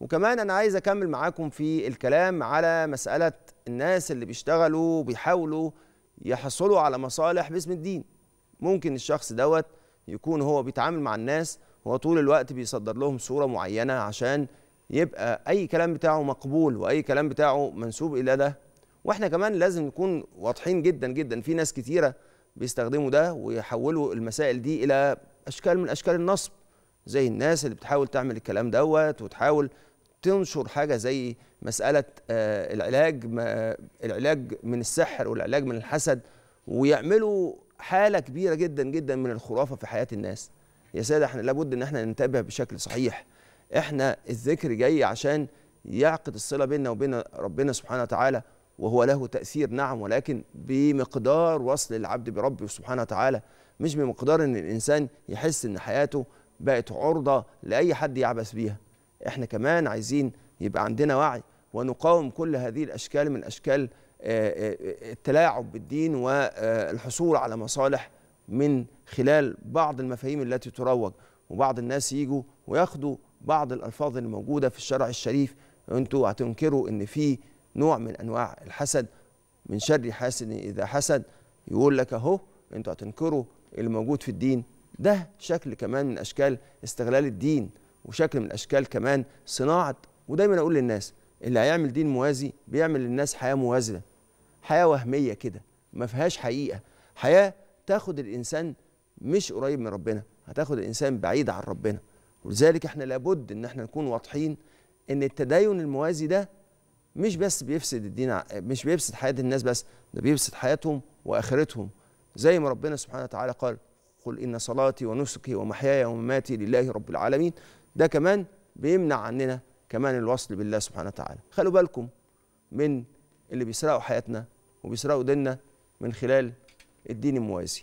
وكمان انا عايز اكمل معاكم في الكلام على مساله الناس اللي بيشتغلوا بيحاولوا يحصلوا على مصالح باسم الدين ممكن الشخص دوت يكون هو بيتعامل مع الناس هو طول الوقت بيصدر لهم صوره معينه عشان يبقى اي كلام بتاعه مقبول واي كلام بتاعه منسوب الى ده واحنا كمان لازم نكون واضحين جدا جدا في ناس كتيره بيستخدموا ده ويحولوا المسائل دي الى اشكال من اشكال النصب زي الناس اللي بتحاول تعمل الكلام دوت وتحاول تنشر حاجه زي مساله آه، العلاج العلاج من السحر والعلاج من الحسد ويعملوا حاله كبيره جدا جدا من الخرافه في حياه الناس يا ساده احنا لابد ان احنا ننتبه بشكل صحيح احنا الذكر جاي عشان يعقد الصله بيننا وبين ربنا سبحانه وتعالى وهو له تاثير نعم ولكن بمقدار وصل العبد بربه سبحانه وتعالى مش بمقدار ان الانسان يحس ان حياته بقت عرضه لاي حد يعبث بيها احنا كمان عايزين يبقى عندنا وعي ونقاوم كل هذه الاشكال من اشكال آه، آه، آه، التلاعب بالدين والحصول على مصالح من خلال بعض المفاهيم التي تروج وبعض الناس يجوا وياخدوا بعض الالفاظ الموجوده في الشرع الشريف انتوا هتنكروا ان في نوع من انواع الحسد من شر حاسد اذا حسد يقول لك اهو انتوا هتنكروا اللي موجود في الدين ده شكل كمان من اشكال استغلال الدين وشكل من الاشكال كمان صناعه ودايما اقول للناس اللي هيعمل دين موازي بيعمل للناس حياه موازنه حياه وهميه كده ما فيهاش حقيقه حياه تاخد الانسان مش قريب من ربنا هتاخد الانسان بعيد عن ربنا ولذلك احنا لابد ان احنا نكون واضحين ان التدين الموازي ده مش بس بيفسد الدين مش بيفسد حياه الناس بس ده بيفسد حياتهم واخرتهم زي ما ربنا سبحانه وتعالى قال قل ان صلاتي ونسكي ومحياي ومماتي لله رب العالمين ده كمان بيمنع عننا كمان الوصل بالله سبحانه وتعالى خلوا بالكم من اللي بيسرقوا حياتنا وبيسرقوا ديننا من خلال الدين الموازي